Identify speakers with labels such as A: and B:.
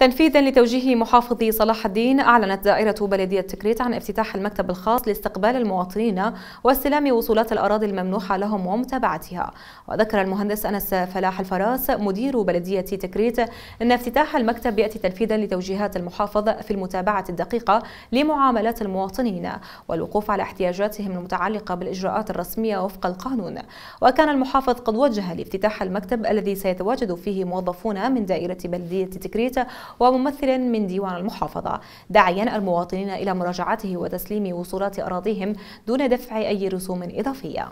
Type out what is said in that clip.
A: تنفيذا لتوجيه محافظ صلاح الدين أعلنت دائرة بلدية تكريت عن افتتاح المكتب الخاص لاستقبال المواطنين واستلام وصولات الأراضي الممنوحة لهم ومتابعتها وذكر المهندس أنس فلاح الفراس مدير بلدية تكريت أن افتتاح المكتب يأتي تنفيذا لتوجيهات المحافظ في المتابعة الدقيقة لمعاملات المواطنين والوقوف على احتياجاتهم المتعلقة بالإجراءات الرسمية وفق القانون وكان المحافظ قد وجه لافتتاح المكتب الذي سيتواجد فيه موظفون من دائرة بلدية تكريت وممثل من ديوان المحافظة داعيا المواطنين إلى مراجعته وتسليم وصولات أراضيهم دون دفع أي رسوم إضافية